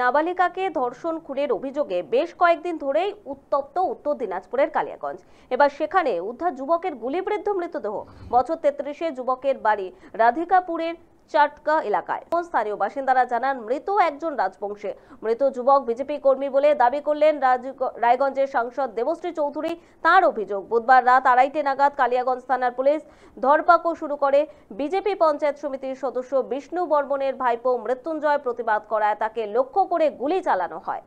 নাবালিকাকে ধর্ষণ খুনের অভিযোগে বেশ কয়েকদিন ধরেই উত্তপ্ত উত্তর দিনাজপুরের কালিয়াগঞ্জ এবার সেখানে উদ্ধার যুবকের গুলিবৃদ্ধ মৃতদেহ বছর তেত্রিশে যুবকের বাড়ি রাধিকাপুরের চাটকা এলাকায় স্থানীয় বাসিন্দারা জানান মৃত একজন রাজবংশে মৃত যুবক বিজেপি কর্মী বলে দাবি করলেন রায়গঞ্জের সাংসদ দেবশ্রী চৌধুরী তার অভিযোগ বুধবার রাত আড়াইটে নাগাদ কালিয়াগঞ্জ থানার পুলিশ ধরপাকড় শুরু করে বিজেপি পঞ্চায়েত সমিতির সদস্য বিষ্ণু বর্মনের ভাইপো মৃত্যুঞ্জয় প্রতিবাদ করায় তাকে লক্ষ্য করে গুলি চালানো হয়